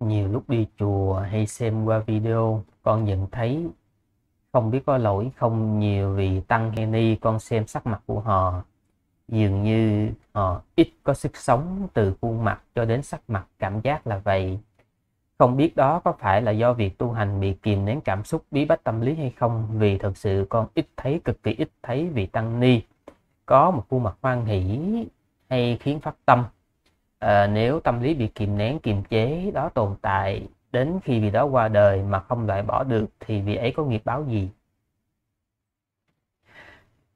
nhiều lúc đi chùa hay xem qua video con nhận thấy không biết có lỗi không nhiều vì tăng hay ni con xem sắc mặt của họ dường như họ ít có sức sống từ khuôn mặt cho đến sắc mặt cảm giác là vậy không biết đó có phải là do việc tu hành bị kìm nén cảm xúc bí bách tâm lý hay không vì thật sự con ít thấy cực kỳ ít thấy vị tăng ni có một khuôn mặt hoan hỷ hay khiến phát tâm à, nếu tâm lý bị kìm nén kiềm chế đó tồn tại đến khi vì đó qua đời mà không loại bỏ được thì vì ấy có nghiệp báo gì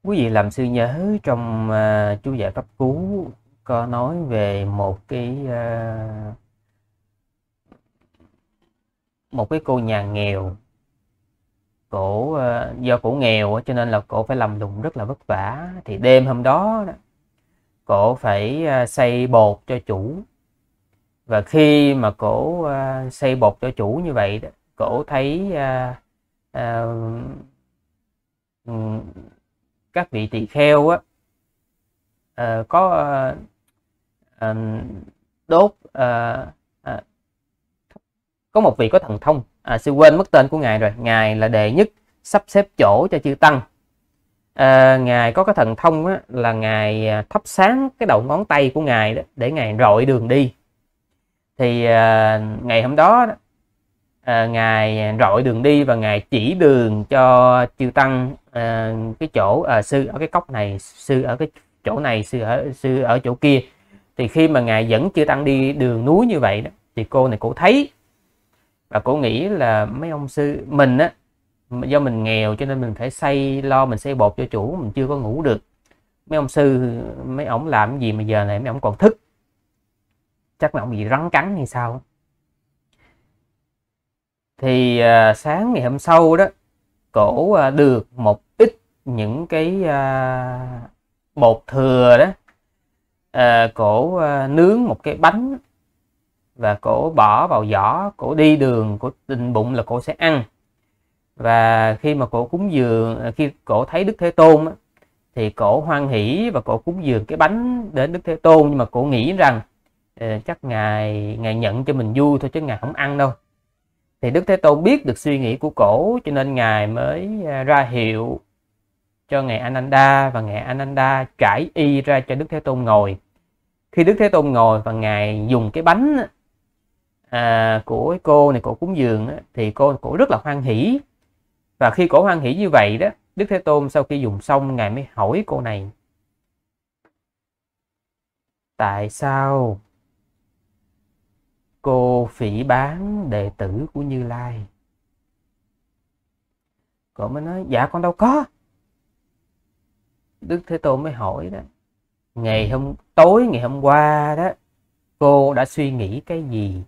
quý vị làm sư nhớ trong uh, chú giải pháp cú có nói về một cái uh, một cái cô nhà nghèo cổ uh, do cổ nghèo cho nên là cổ phải làm lùng rất là vất vả thì đêm hôm đó, đó cổ phải à, xây bột cho chủ và khi mà cổ à, xây bột cho chủ như vậy đó cổ thấy à, à, ừ, các vị tỳ kheo á à, có à, à, đốt à, à, có một vị có thần thông à, sư quên mất tên của ngài rồi ngài là đệ nhất sắp xếp chỗ cho chư tăng à, ngài có cái thần thông á, là ngài à, thắp sáng cái đầu ngón tay của ngài đó để ngài rọi đường đi thì à, ngày hôm đó à, ngài rọi đường đi và ngài chỉ đường cho chư tăng à, cái chỗ à, sư ở cái cốc này sư ở cái chỗ này sư ở sư ở chỗ kia thì khi mà ngài dẫn chư tăng đi đường núi như vậy đó thì cô này cũng thấy và cô nghĩ là mấy ông sư mình á do mình nghèo cho nên mình phải xây lo mình xây bột cho chủ mình chưa có ngủ được mấy ông sư mấy ổng làm gì mà giờ này mấy ổng còn thức chắc là ổng bị rắn cắn hay sao thì à, sáng ngày hôm sau đó cổ à, được một ít những cái à, bột thừa đó à, cổ à, nướng một cái bánh và cổ bỏ vào giỏ cổ đi đường cổ tình bụng là cổ sẽ ăn và khi mà cổ cúng dường à, khi cổ thấy đức thế tôn thì cổ hoan hỷ và cổ cúng dường cái bánh đến đức thế tôn nhưng mà cổ nghĩ rằng à, chắc ngài ngài nhận cho mình vui thôi chứ ngài không ăn đâu thì đức thế tôn biết được suy nghĩ của cổ cho nên ngài mới à, ra hiệu cho ngài ananda và ngài ananda trải y ra cho đức thế tôn ngồi khi đức thế tôn ngồi và ngài dùng cái bánh à, của cô này cổ cúng dường thì cô cổ rất là hoan hỷ và khi cổ hoan hỉ như vậy đó đức thế tôn sau khi dùng xong ngài mới hỏi cô này tại sao cô phỉ bán đệ tử của như lai cô mới nói dạ con đâu có đức thế tôn mới hỏi đó ngày hôm tối ngày hôm qua đó cô đã suy nghĩ cái gì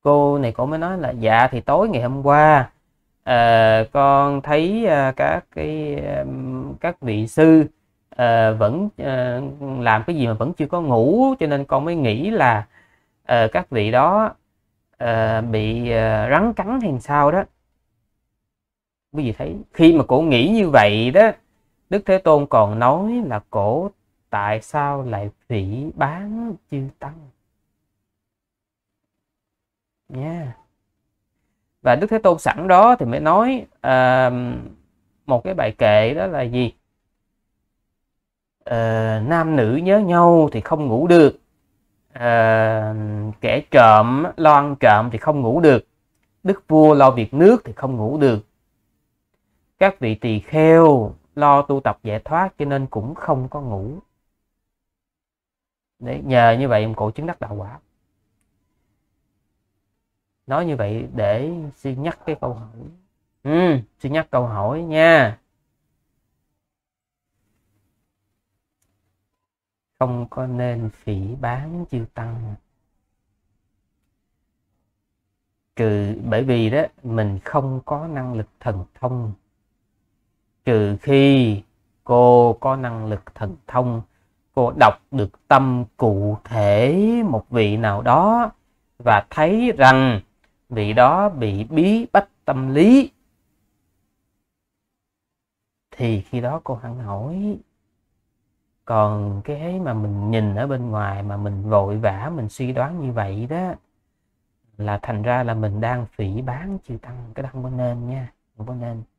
cô này cô mới nói là dạ thì tối ngày hôm qua à, con thấy à, các cái um, các vị sư à, vẫn à, làm cái gì mà vẫn chưa có ngủ cho nên con mới nghĩ là à, các vị đó à, bị à, rắn cắn hay sao đó quý vị thấy khi mà cổ nghĩ như vậy đó đức thế tôn còn nói là cổ tại sao lại phỉ bán chư tăng nha yeah và đức thế tôn sẵn đó thì mới nói uh, một cái bài kệ đó là gì uh, nam nữ nhớ nhau thì không ngủ được uh, kẻ trộm loan trộm thì không ngủ được đức vua lo việc nước thì không ngủ được các vị tỳ kheo lo tu tập giải thoát cho nên cũng không có ngủ để nhờ như vậy ông cổ chứng đắc đạo quả nói như vậy để xin nhắc cái câu hỏi ừ, xin nhắc câu hỏi nha không có nên phỉ bán chư tăng trừ bởi vì đó mình không có năng lực thần thông trừ khi cô có năng lực thần thông cô đọc được tâm cụ thể một vị nào đó và thấy rằng vị đó bị bí bách tâm lý thì khi đó cô hẳn hỏi còn cái mà mình nhìn ở bên ngoài mà mình vội vã mình suy đoán như vậy đó là thành ra là mình đang phỉ bán chư tăng cái đó không có nên nha không có nên